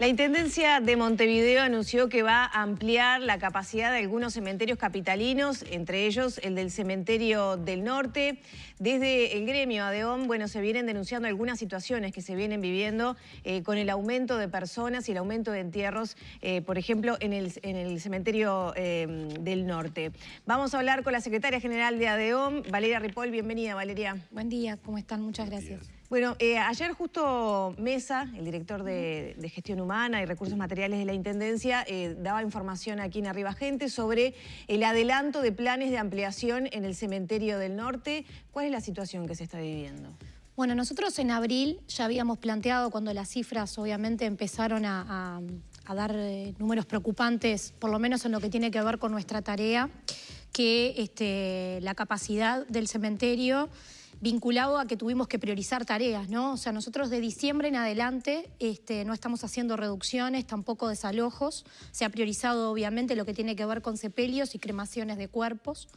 La Intendencia de Montevideo anunció que va a ampliar la capacidad de algunos cementerios capitalinos, entre ellos el del Cementerio del Norte. Desde el gremio ADEOM, bueno, se vienen denunciando algunas situaciones que se vienen viviendo eh, con el aumento de personas y el aumento de entierros, eh, por ejemplo, en el, en el Cementerio em, del Norte. Vamos a hablar con la Secretaria General de ADEOM, Valeria Ripoll. Bienvenida, Valeria. Buen día, ¿cómo están? Muchas gracias. Bueno, eh, ayer justo Mesa, el director de, Gestión Humana y Recursos Materiales de la Intendencia, eh, daba información aquí en Arriba Gente sobre el adelanto de planes de ampliación en el cementerio del norte. ¿Cuál es la situación que se está viviendo? Bueno, nosotros en abril ya habíamos planteado cuando las cifras obviamente empezaron a, dar eh, números preocupantes, por lo menos en lo que tiene que ver con nuestra tarea, que este, la capacidad del cementerio vinculado a que tuvimos que priorizar tareas, ¿no? O sea, nosotros de diciembre en adelante este, no estamos haciendo reducciones, tampoco desalojos. Se ha priorizado, obviamente, lo que tiene que ver con sepelios y cremaciones de cuerpos.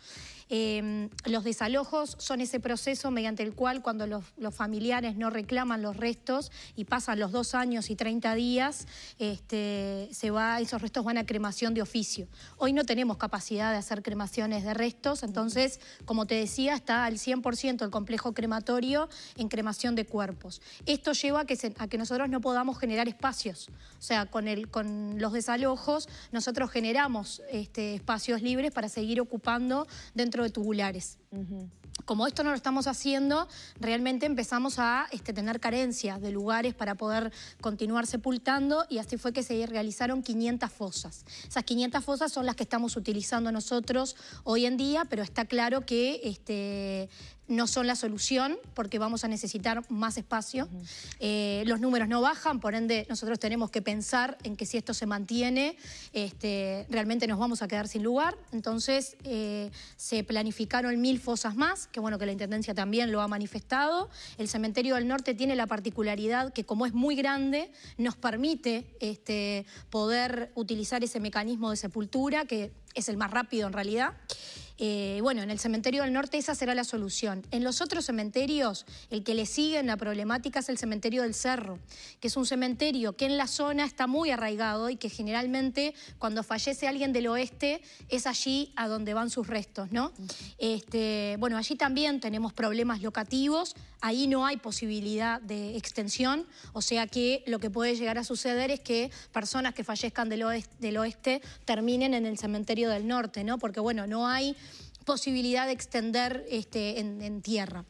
Em, los desalojos son ese proceso mediante el cual cuando los, familiares no reclaman los restos y pasan los dos años y 30 días, este, se va, esos restos van a cremación de oficio. Hoy no tenemos capacidad de hacer cremaciones de restos, entonces, como te decía, está al 100% el complejo crematorio en cremación de cuerpos. Esto lleva a que, a que nosotros no podamos generar espacios. O sea, con, el, con los desalojos nosotros generamos este, espacios libres para seguir ocupando dentro de tubulares. Como esto no lo estamos haciendo, realmente empezamos a este, tener carencias de lugares para poder continuar sepultando y así fue que se realizaron 500 fosas. Esas 500 fosas son las que estamos utilizando nosotros hoy en día, pero está claro que este, no son la solución porque vamos a necesitar más espacio. Eh, los números no bajan, por ende nosotros tenemos que pensar en que si esto se mantiene, este, realmente nos vamos a quedar sin lugar. Entonces eh, se planificaron mil fosas más, que bueno que la Intendencia también lo ha manifestado. El cementerio del norte tiene la particularidad que como es muy grande, nos permite este, poder utilizar ese mecanismo de sepultura, que es el más rápido en realidad. Eh, bueno, en el cementerio del norte esa será la solución. En los otros cementerios, el que le sigue en la problemática es el cementerio del Cerro, que es un cementerio que en la zona está muy arraigado y que generalmente cuando fallece alguien del oeste es allí a donde van sus restos, ¿no? Este, bueno, allí también tenemos problemas locativos, ahí no hay posibilidad de extensión, o sea que lo que puede llegar a suceder es que personas que fallezcan del oeste, del oeste terminen en el cementerio del norte, ¿no? Porque bueno, no hay posibilidad de extender este, en, en tierra.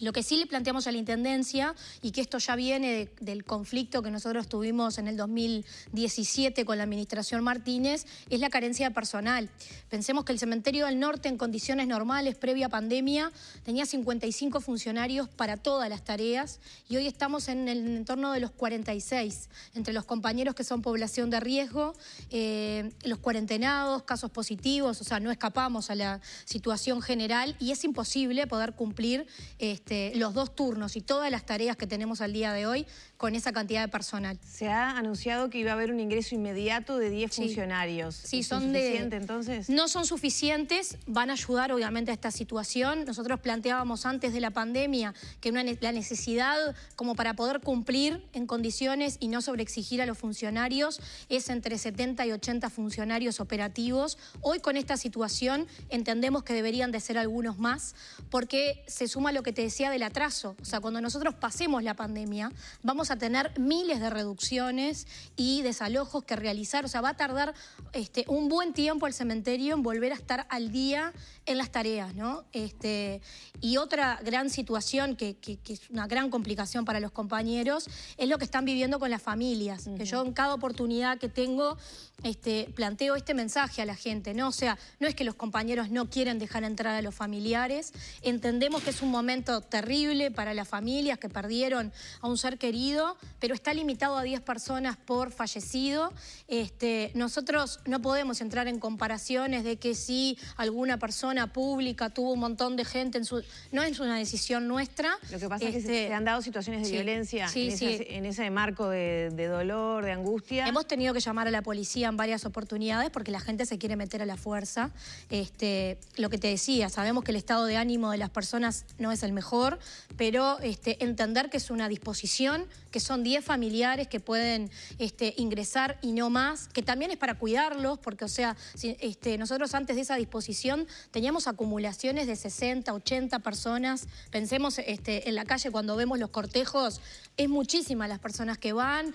Lo que sí le planteamos a la Intendencia, y que esto ya viene del conflicto que nosotros tuvimos en el 2017 con la Administración Martínez, es la carencia de personal. Pensemos que el Cementerio del Norte, en condiciones normales, previa pandemia, tenía 55 funcionarios para todas las tareas y hoy estamos en el entorno de los 46, entre los compañeros que son población de riesgo, eh, los cuarentenados, casos positivos, o sea, no escapamos a la situación general y es imposible poder cumplir. Este, este, los dos turnos y todas las tareas que tenemos al día de hoy con esa cantidad de personal. Se ha anunciado que iba a haber un ingreso inmediato de 10 funcionarios. Sí, son suficiente, entonces? No son suficientes, van a ayudar obviamente a esta situación. Nosotros planteábamos antes de la pandemia que la necesidad como para poder cumplir en condiciones y no sobreexigir a los funcionarios es entre 70 y 80 funcionarios operativos. Hoy con esta situación entendemos que deberían de ser algunos más porque se suma lo que te decía del atraso. O sea, cuando nosotros pasemos la pandemia, vamos a tener miles de reducciones y desalojos que realizar. O sea, va a tardar este, un buen tiempo el cementerio en volver a estar al día en las tareas, ¿no? Este, y otra gran situación que, es una gran complicación para los compañeros es lo que están viviendo con las familias. Que yo en cada oportunidad que tengo este, planteo este mensaje a la gente, ¿no? O sea, no es que los compañeros no quieren dejar entrar a los familiares, entendemos que es un momento terrible para las familias que perdieron a un ser querido, pero está limitado a 10 personas por fallecido. Este, nosotros no podemos entrar en comparaciones de que si alguna persona pública tuvo un montón de gente en su... No es una decisión nuestra. Lo que pasa es que se, este, han dado situaciones de violencia en, ese marco de dolor, de angustia. Hemos tenido que llamar a la policía varias oportunidades porque la gente se quiere meter a la fuerza. Este, lo que te decía, sabemos que el estado de ánimo de las personas no es el mejor, pero este, entender que es una disposición, que son 10 familiares que pueden este, ingresar y no más, que también es para cuidarlos, porque o sea, este, nosotros antes de esa disposición teníamos acumulaciones de 60, 80 personas. Pensemos este, en la calle cuando vemos los cortejos, es muchísimas las personas que van,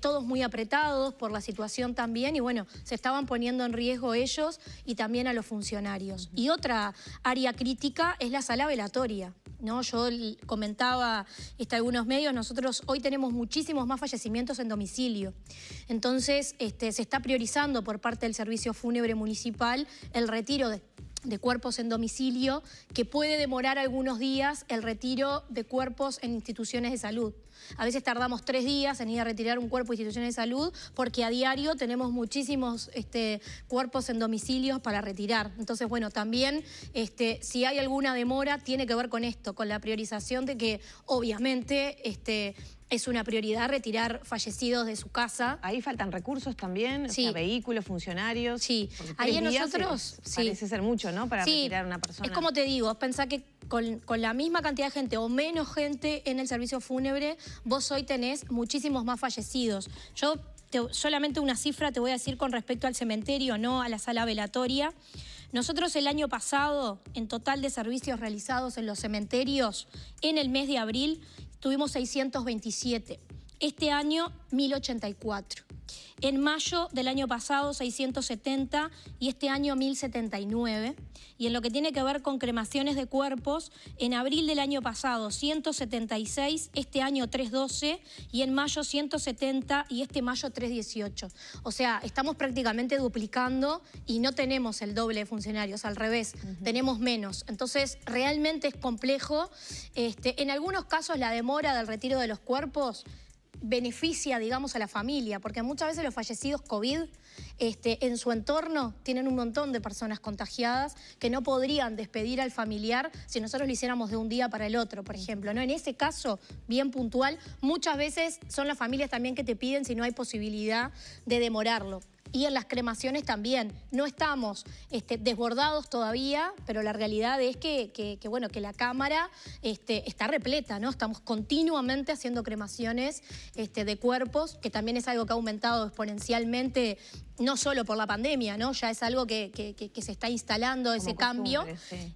todos muy apretados por la situación tan y bueno, se estaban poniendo en riesgo ellos y también a los funcionarios. Y otra área crítica es la sala velatoria. ¿no? Yo comentaba este, algunos medios, nosotros hoy tenemos muchísimos más fallecimientos en domicilio. Entonces, este, se está priorizando por parte del Servicio Fúnebre Municipal el retiro de cuerpos en domicilio, que puede demorar algunos días el retiro de cuerpos en instituciones de salud. A veces tardamos tres días en ir a retirar un cuerpo de instituciones de salud porque a diario tenemos muchísimos este, cuerpos en domicilios para retirar. Entonces, bueno, también este, si hay alguna demora tiene que ver con esto, con la priorización de que obviamente... Este, es una prioridad retirar fallecidos de su casa. Ahí faltan recursos también, vehículos, funcionarios. Sí, ahí en nosotros. sí. Parece ser mucho, ¿no? Para retirar a una persona. Es como te digo, pensar que con, la misma cantidad de gente o menos gente en el servicio fúnebre vos hoy tenés muchísimos más fallecidos. Yo solamente una cifra te voy a decir con respecto al cementerio, no a la sala velatoria. Nosotros el año pasado, en total de servicios realizados en los cementerios, en el mes de abril, tuvimos 627 este año 1084. En mayo del año pasado 670 y este año 1079. Y en lo que tiene que ver con cremaciones de cuerpos, en abril del año pasado 176, este año 312 y en mayo 170 y este mayo 318. O sea, estamos prácticamente duplicando y no tenemos el doble de funcionarios, al revés, tenemos menos. Entonces, realmente es complejo. Este, en algunos casos la demora del retiro de los cuerpos beneficia, digamos, a la familia, porque muchas veces los fallecidos COVID este, en su entorno tienen un montón de personas contagiadas que no podrían despedir al familiar si nosotros lo hiciéramos de un día para el otro, por ejemplo. ¿no? En ese caso, bien puntual, muchas veces son las familias también que te piden si no hay posibilidad de demorarlo y en las cremaciones también. No estamos este, desbordados todavía, pero la realidad es que, bueno, que la Cámara este, está repleta, ¿no? Estamos continuamente haciendo cremaciones este, de cuerpos, que también es algo que ha aumentado exponencialmente, no solo por la pandemia, ¿no? Ya es algo que, se está instalando, ese cambio.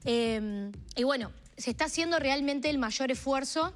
Em, y bueno, se está haciendo realmente el mayor esfuerzo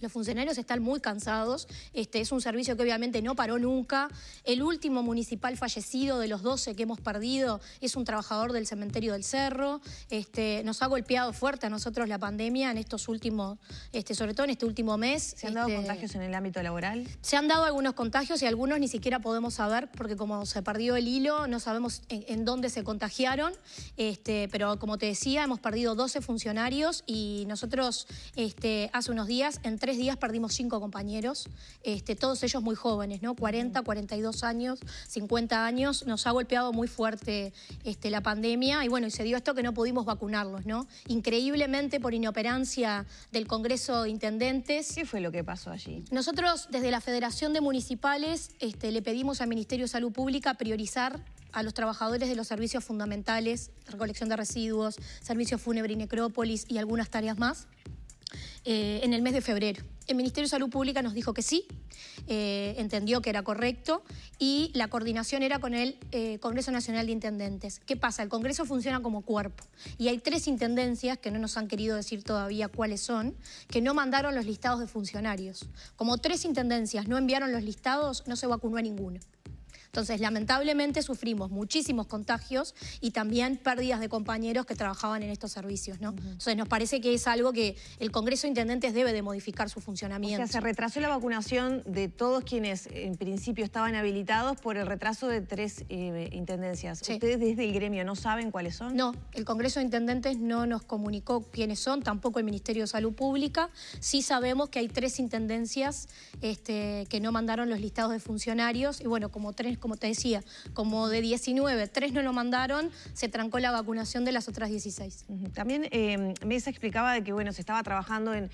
los funcionarios están muy cansados, este es un servicio que obviamente no paró nunca. El último municipal fallecido de los 12 que hemos perdido es un trabajador del cementerio del Cerro. Este, nos ha golpeado fuerte a nosotros la pandemia en estos últimos, este, sobre todo en este último mes. ¿Se han dado este, contagios en el ámbito laboral? Se han dado algunos contagios y algunos ni siquiera podemos saber porque como se perdió el hilo, no sabemos en, dónde se contagiaron. Este, pero como te decía, hemos perdido 12 funcionarios y nosotros este, hace unos días entramos tres días perdimos cinco compañeros, este, todos ellos muy jóvenes, ¿no? 40, 42 mm. años, 50 años. Nos ha golpeado muy fuerte este, la pandemia y bueno, y se dio esto que no pudimos vacunarlos, ¿no? Increíblemente por inoperancia del Congreso de Intendentes. ¿Qué fue lo que pasó allí? Nosotros desde la Federación de Municipales este, le pedimos al Ministerio de Salud Pública priorizar a los trabajadores de los servicios fundamentales, recolección de residuos, servicios fúnebre y necrópolis y algunas tareas más. Eh, en el mes de febrero. El Ministerio de Salud Pública nos dijo que sí, eh, entendió que era correcto y la coordinación era con el eh, Congreso Nacional de Intendentes. ¿Qué pasa? El Congreso funciona como cuerpo y hay tres intendencias que no nos han querido decir todavía cuáles son, que no mandaron los listados de funcionarios. Como tres intendencias no enviaron los listados, no se vacunó a ninguno. Entonces, lamentablemente sufrimos muchísimos contagios y también pérdidas de compañeros que trabajaban en estos servicios, Entonces, nos parece que es algo que el Congreso de Intendentes debe de modificar su funcionamiento. O sea, se retrasó la vacunación de todos quienes en principio estaban habilitados por el retraso de tres eh, intendencias. ¿Ustedes desde el gremio no saben cuáles son? No, el Congreso de Intendentes no nos comunicó quiénes son, tampoco el Ministerio de Salud Pública. Sí sabemos que hay tres intendencias este, que no mandaron los listados de funcionarios y bueno, como tres como te decía, como de 19, 3 no lo mandaron, se trancó la vacunación de las otras 16. También eh, Mesa explicaba de que bueno, se estaba trabajando en,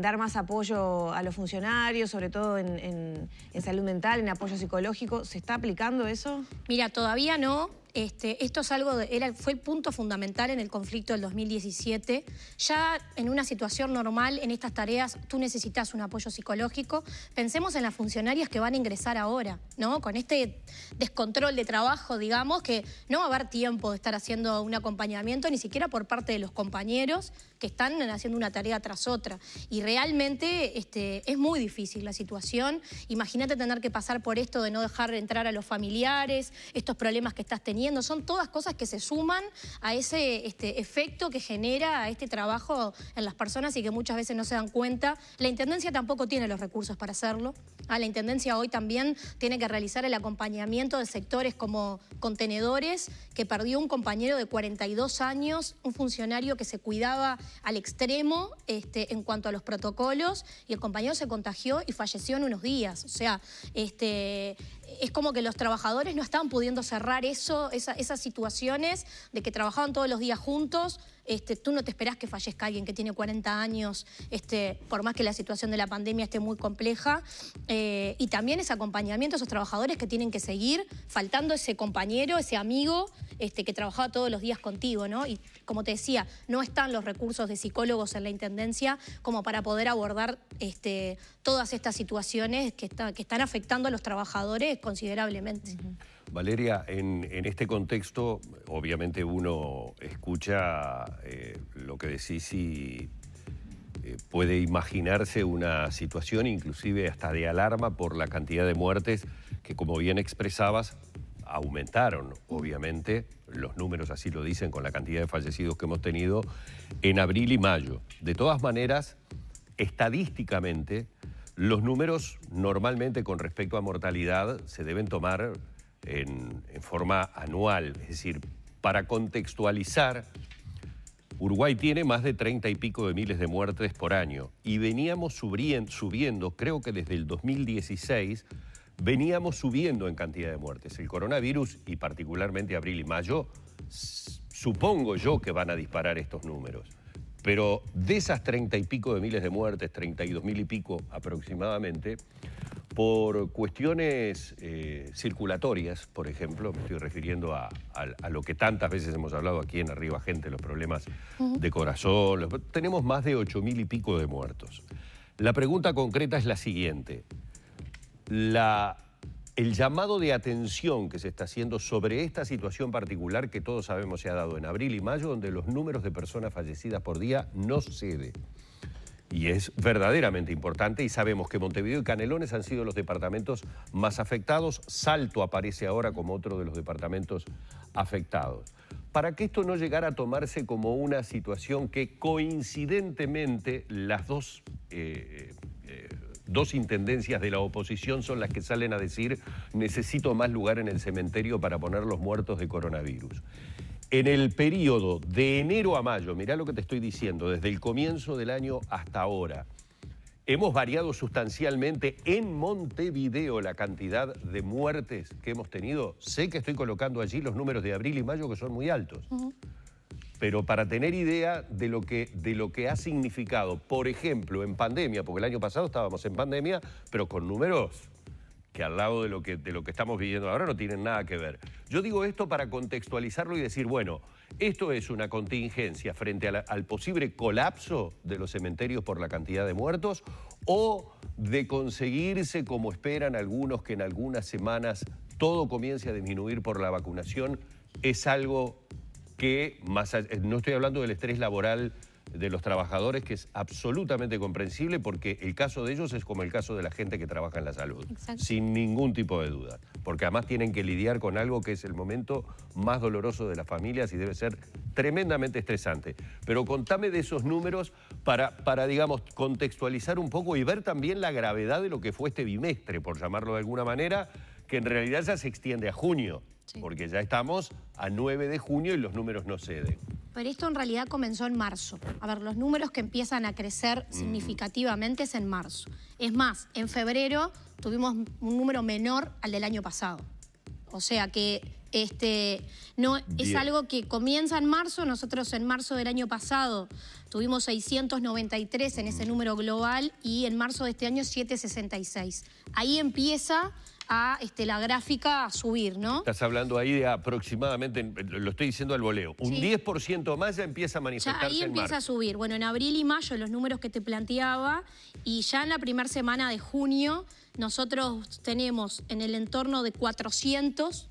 dar más apoyo a los funcionarios, sobre todo en salud mental, en apoyo psicológico. ¿Se está aplicando eso? Mira, todavía no. Este, esto es algo era, fue el punto fundamental en el conflicto del 2017. Ya en una situación normal, en estas tareas, tú necesitas un apoyo psicológico. Pensemos en las funcionarias que van a ingresar ahora, ¿no? Con este descontrol de trabajo, digamos, que no va a haber tiempo de estar haciendo un acompañamiento, ni siquiera por parte de los compañeros, que están haciendo una tarea tras otra. Y realmente este, es muy difícil la situación. Imagínate tener que pasar por esto de no dejar entrar a los familiares, estos problemas que estás teniendo. Son todas cosas que se suman a ese este, efecto que genera este trabajo en las personas y que muchas veces no se dan cuenta. La Intendencia tampoco tiene los recursos para hacerlo. Ah, la Intendencia hoy también tiene que realizar el acompañamiento de sectores como contenedores, que perdió un compañero de 42 años, un funcionario que se cuidaba al extremo este, en cuanto a los protocolos y el compañero se contagió y falleció en unos días. O sea, este, es como que los trabajadores no estaban pudiendo cerrar eso, esas situaciones de que trabajaban todos los días juntos. Este, tú no te esperás que fallezca alguien que tiene 40 años, este, por más que la situación de la pandemia esté muy compleja. Eh, y también ese acompañamiento a esos trabajadores que tienen que seguir faltando ese compañero, ese amigo este, que trabajaba todos los días contigo, ¿no? Y como te decía, no están los recursos de psicólogos en la Intendencia como para poder abordar este, todas estas situaciones que, que están afectando a los trabajadores considerablemente. Valeria, en, este contexto, obviamente uno escucha eh, lo que decís y eh, puede imaginarse una situación inclusive hasta de alarma por la cantidad de muertes que, como bien expresabas, aumentaron, obviamente, los números así lo dicen con la cantidad de fallecidos que hemos tenido en abril y mayo. De todas maneras, estadísticamente, los números normalmente con respecto a mortalidad se deben tomar en, forma anual, es decir, para contextualizar, Uruguay tiene más de 30 y pico de miles de muertes por año y veníamos subiendo, subiendo creo que desde el 2016, veníamos subiendo en cantidad de muertes. El coronavirus y particularmente abril y mayo, supongo yo que van a disparar estos números. Pero de esas treinta y pico de miles de muertes, dos mil y pico aproximadamente, por cuestiones eh, circulatorias, por ejemplo, me estoy refiriendo a, lo que tantas veces hemos hablado aquí en Arriba Gente, los problemas de corazón, tenemos más de ocho mil y pico de muertos. La pregunta concreta es la siguiente. La el llamado de atención que se está haciendo sobre esta situación particular que todos sabemos se ha dado en abril y mayo, donde los números de personas fallecidas por día no cede. Y es verdaderamente importante y sabemos que Montevideo y Canelones han sido los departamentos más afectados. Salto aparece ahora como otro de los departamentos afectados. Para que esto no llegara a tomarse como una situación que coincidentemente las dos eh, Dos intendencias de la oposición son las que salen a decir necesito más lugar en el cementerio para poner los muertos de coronavirus. En el periodo de enero a mayo, mirá lo que te estoy diciendo, desde el comienzo del año hasta ahora, hemos variado sustancialmente en Montevideo la cantidad de muertes que hemos tenido. Sé que estoy colocando allí los números de abril y mayo que son muy altos pero para tener idea de lo, que, de lo que ha significado, por ejemplo, en pandemia, porque el año pasado estábamos en pandemia, pero con números que al lado de lo que, de lo que estamos viviendo ahora no tienen nada que ver. Yo digo esto para contextualizarlo y decir, bueno, esto es una contingencia frente al posible colapso de los cementerios por la cantidad de muertos o de conseguirse, como esperan algunos, que en algunas semanas todo comience a disminuir por la vacunación, es algo que más eh, no estoy hablando del estrés laboral de los trabajadores, que es absolutamente comprensible porque el caso de ellos es como el caso de la gente que trabaja en la salud, sin ningún tipo de duda, porque además tienen que lidiar con algo que es el momento más doloroso de las familias y debe ser tremendamente estresante. Pero contame de esos números para, para, digamos, contextualizar un poco y ver también la gravedad de lo que fue este bimestre, por llamarlo de alguna manera, que en realidad ya se extiende a junio. Porque ya estamos a 9 de junio y los números no ceden. Pero esto en realidad comenzó en marzo. A ver, los números que empiezan a crecer mm. significativamente es en marzo. Es más, en febrero tuvimos un número menor al del año pasado. O sea que este, no, es algo que comienza en marzo. Nosotros en marzo del año pasado tuvimos 693 en ese mm. número global y en marzo de este año 766. Ahí empieza a este, la gráfica a subir, ¿no? Estás hablando ahí de aproximadamente, lo estoy diciendo al voleo, un 10% más ya empieza a manifestarse ahí empieza a subir. Bueno, en abril y mayo, los números que te planteaba, y ya en la primera semana de junio, nosotros tenemos en el entorno de 400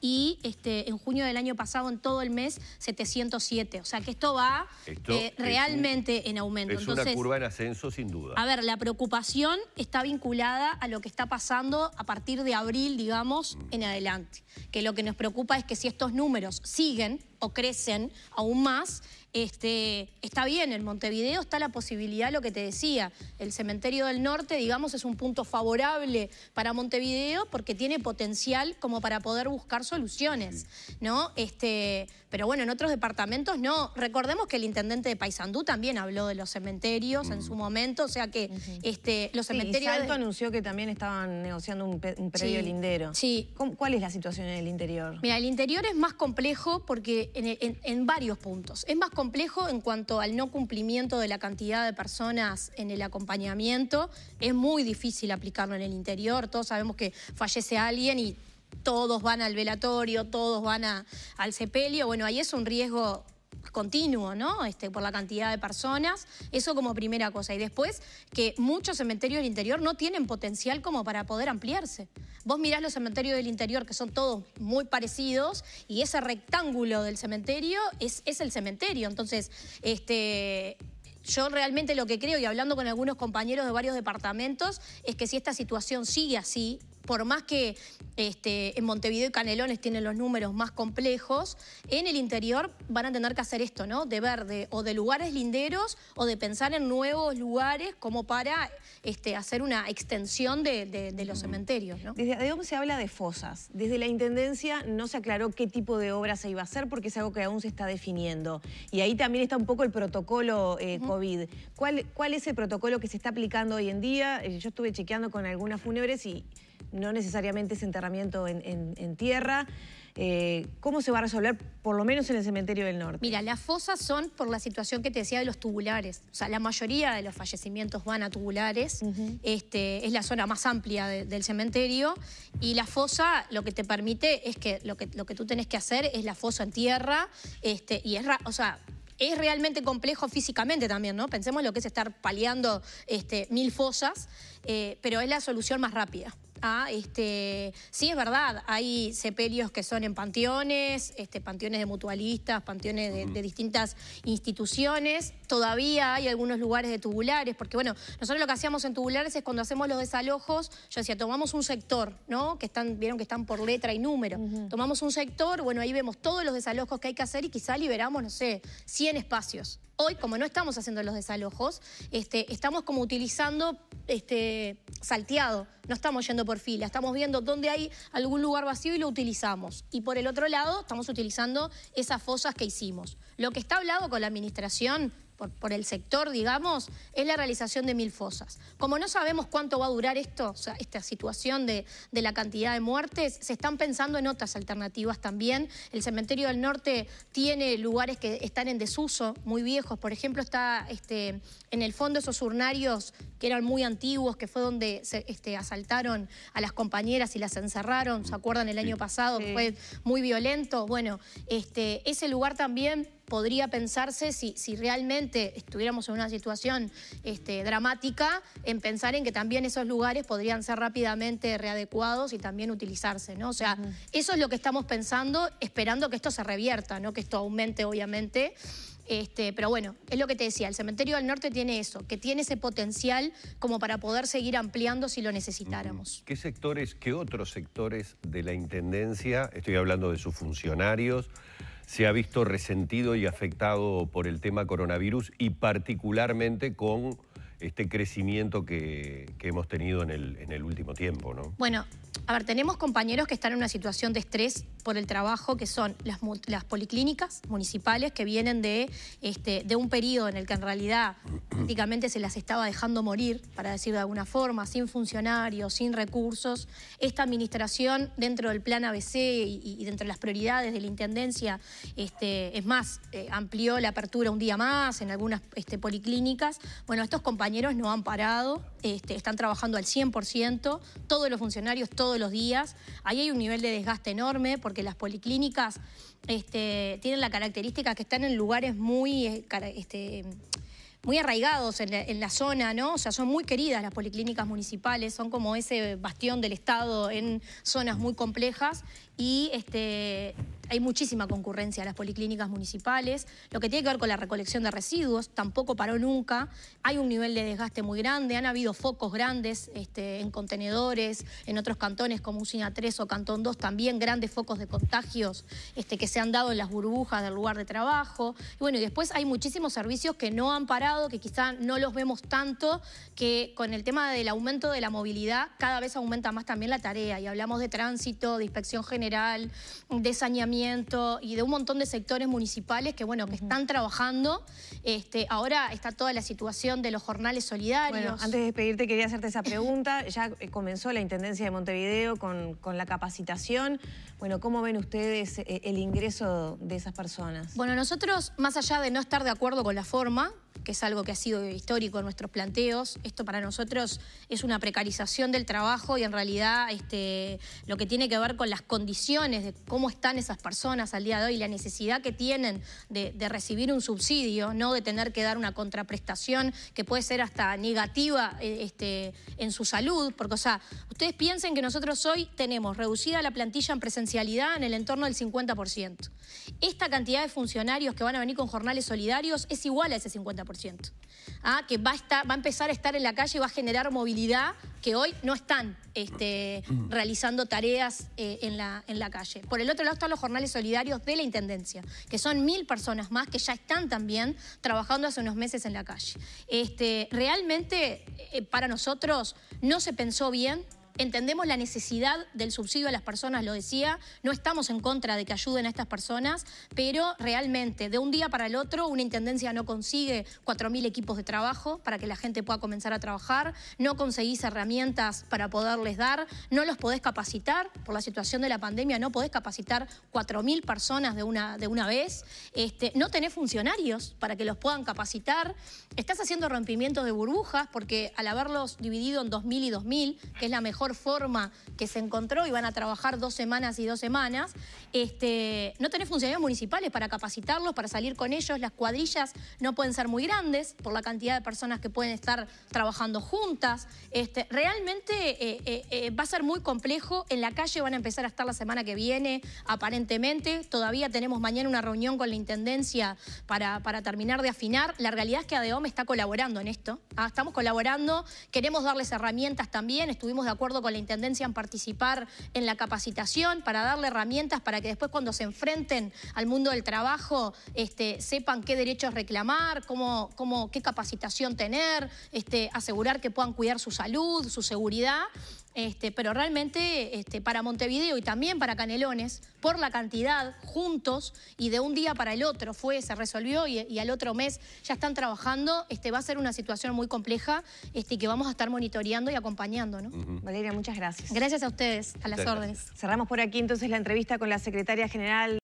y este, en junio del año pasado, en todo el mes, 707. O sea que esto va eh, realmente en aumento. Es una curva en ascenso, sin duda. A ver, la preocupación está vinculada a lo que está pasando a partir de abril, digamos, mm. en adelante. Que lo que nos preocupa es que si estos números siguen o crecen aún más, este, está bien, en Montevideo está la posibilidad, lo que te decía, el cementerio del norte, digamos, es un punto favorable para Montevideo porque tiene potencial como para poder buscar soluciones, ¿no? Este, pero bueno, en otros departamentos no. Recordemos que el intendente de Paysandú también habló de los cementerios en su mm. momento, o sea que este, los cementerios... Y Salto anunció que también estaban negociando un, predio lindero. Sí. ¿Cuál es la situación en el interior? Mira, el interior es más complejo porque en, varios puntos. Es más complejo en cuanto al no cumplimiento de la cantidad de personas en el acompañamiento. Es muy difícil aplicarlo en el interior. Todos sabemos que fallece alguien y todos van al velatorio, todos van al sepelio. Bueno, ahí es un riesgo continuo, ¿no? Este, por la cantidad de personas. Eso como primera cosa. Y después, que muchos cementerios del interior no tienen potencial como para poder ampliarse. Vos mirás los cementerios del interior, que son todos muy parecidos, y ese rectángulo del cementerio es, es el cementerio. Entonces, este yo realmente lo que creo, y hablando con algunos compañeros de varios departamentos, es que si esta situación sigue así, por más que este, en Montevideo y Canelones tienen los números más complejos, en el interior van a tener que hacer esto, ¿no? De verde, o de lugares linderos, o de pensar en nuevos lugares como para este, hacer una extensión de, los cementerios, ¿no? Desde ADEOM se habla de fosas. Desde la Intendencia no se aclaró qué tipo de obra se iba a hacer porque es algo que aún se está definiendo. Y ahí también está un poco el protocolo eh, COVID. ¿Cuál, ¿Cuál es el protocolo que se está aplicando hoy en día? Eh, yo estuve chequeando con algunas fúnebres y no necesariamente ese enterramiento en, tierra. Eh, ¿Cómo se va a resolver, por lo menos en el cementerio del norte? Mira, las fosas son por la situación que te decía de los tubulares. O sea, la mayoría de los fallecimientos van a tubulares. este, es la zona más amplia del cementerio. Y la fosa lo que te permite es que lo que, que tú tenés que hacer es la fosa en tierra. Este, y es, o sea, es realmente complejo físicamente también, ¿no? Pensemos lo que es estar paliando este, mil fosas, eh, pero es la solución más rápida. Ah, este, sí, es verdad, hay sepelios que son en panteones, este, panteones de mutualistas, panteones de, distintas instituciones. Todavía hay algunos lugares de tubulares, porque bueno, nosotros lo que hacíamos en tubulares es cuando hacemos los desalojos, yo decía, tomamos un sector, ¿no? Que están, vieron que están por letra y número. Tomamos un sector, bueno, ahí vemos todos los desalojos que hay que hacer y quizá liberamos, no sé, 100 espacios. Hoy, como no estamos haciendo los desalojos, este, estamos como utilizando este, salteado no estamos yendo por fila, estamos viendo dónde hay algún lugar vacío y lo utilizamos. Y por el otro lado, estamos utilizando esas fosas que hicimos. Lo que está hablado con la administración por, el sector, digamos, es la realización de mil fosas. Como no sabemos cuánto va a durar esto, sea, esta situación de, la cantidad de muertes, se están pensando en otras alternativas también. El cementerio del norte tiene lugares que están en desuso, muy viejos. Por ejemplo, está este, en el fondo esos urnarios que eran muy antiguos, que fue donde se este, asaltaron a las compañeras y las encerraron, ¿se acuerdan? El año pasado, fue muy violento. Bueno, este, ese lugar también podría pensarse, si, si realmente estuviéramos en una situación este, dramática, en pensar en que también esos lugares podrían ser rápidamente readecuados y también utilizarse, ¿no? O sea, eso es lo que estamos pensando, esperando que esto se revierta, ¿no? Que esto aumente, obviamente. Este, pero bueno, es lo que te decía, el cementerio del norte tiene eso, que tiene ese potencial como para poder seguir ampliando si lo necesitáramos. ¿Qué sectores, qué otros sectores de la Intendencia, estoy hablando de sus funcionarios, se ha visto resentido y afectado por el tema coronavirus y particularmente con este crecimiento que, hemos tenido en el, en el último tiempo, ¿no? Bueno, a ver, tenemos compañeros que están en una situación de estrés por el trabajo, que son las, policlínicas municipales que vienen de, este, de un periodo en el que en realidad prácticamente se las estaba dejando morir, para decir de alguna forma, sin funcionarios, sin recursos. Esta administración, dentro del plan ABC y, dentro de las prioridades de la Intendencia, este, es más, eh, amplió la apertura un día más en algunas este, policlínicas. Bueno, estos compañeros no han parado, están trabajando al 100%, todos los funcionarios, todos los días. Ahí hay un nivel de desgaste enorme porque las policlínicas este, tienen la característica que están en lugares muy... Eh, este, muy arraigados en la, en la, zona, ¿no? O sea, son muy queridas las policlínicas municipales, son como ese bastión del Estado en zonas muy complejas y este, hay muchísima concurrencia a las policlínicas municipales. Lo que tiene que ver con la recolección de residuos tampoco paró nunca. Hay un nivel de desgaste muy grande. Han habido focos grandes este, en contenedores, en otros cantones como Usina 3 o Cantón 2, también grandes focos de contagios este, que se han dado en las burbujas del lugar de trabajo. Y bueno, y después hay muchísimos servicios que no han parado, que quizá no los vemos tanto, que con el tema del aumento de la movilidad cada vez aumenta más también la tarea. Y hablamos de tránsito, de inspección general, de saneamiento y de un montón de sectores municipales que, bueno, que están trabajando. Este, ahora está toda la situación de los jornales solidarios. Bueno, antes de despedirte quería hacerte esa pregunta. Ya eh, comenzó la Intendencia de Montevideo con, con la capacitación. Bueno, ¿cómo ven ustedes eh, el ingreso de esas personas? Bueno, nosotros, más allá de no estar de acuerdo con la forma, que es algo que ha sido histórico en nuestros planteos. Esto para nosotros es una precarización del trabajo y en realidad este, lo que tiene que ver con las condiciones de cómo están esas personas al día de hoy, la necesidad que tienen de, recibir un subsidio, no de tener que dar una contraprestación que puede ser hasta negativa eh, este, en su salud. Porque, o sea, ustedes piensen que nosotros hoy tenemos reducida la plantilla en presencialidad en el entorno del 50%. Esta cantidad de funcionarios que van a venir con jornales solidarios es igual a ese 50%. Ah, que va a, empezar a estar en la calle y va a generar movilidad que hoy no están este, mm. realizando tareas eh, en, la, en la calle. Por el otro lado están los jornales solidarios de la Intendencia, que son mil personas más que ya están también trabajando hace unos meses en la calle. Este, realmente, eh, para nosotros, no se pensó bien entendemos la necesidad del subsidio a las personas, lo decía, no estamos en contra de que ayuden a estas personas, pero realmente de un día para el otro una intendencia no consigue 4.000 equipos de trabajo para que la gente pueda comenzar a trabajar, no conseguís herramientas para poderles dar, no los podés capacitar, por la situación de la pandemia no podés capacitar 4.000 personas de una, de una vez, este, no tenés funcionarios para que los puedan capacitar, estás haciendo rompimientos de burbujas porque al haberlos dividido en 2.000 y 2.000, que es la mejor forma que se encontró y van a trabajar dos semanas y dos semanas. Este, no tener funcionarios municipales para capacitarlos, para salir con ellos. Las cuadrillas no pueden ser muy grandes por la cantidad de personas que pueden estar trabajando juntas. Este, realmente eh, eh, eh, va a ser muy complejo. En la calle van a empezar a estar la semana que viene, aparentemente. Todavía tenemos mañana una reunión con la Intendencia para, terminar de afinar. La realidad es que ADOM está colaborando en esto. Ah, estamos colaborando, queremos darles herramientas también. Estuvimos de acuerdo con la Intendencia en participar en la capacitación, para darle herramientas para que después cuando se enfrenten al mundo del trabajo este, sepan qué derechos reclamar, qué capacitación tener, este, asegurar que puedan cuidar su salud, su seguridad. Este, pero realmente para Montevideo y también para Canelones, por la cantidad juntos y de un día para el otro fue, se resolvió y, al otro mes ya están trabajando, este, va a ser una situación muy compleja este, que vamos a estar monitoreando y acompañando. ¿no? Valeria, muchas gracias. Gracias a ustedes, a las órdenes. Cerramos por aquí entonces la entrevista con la secretaria general.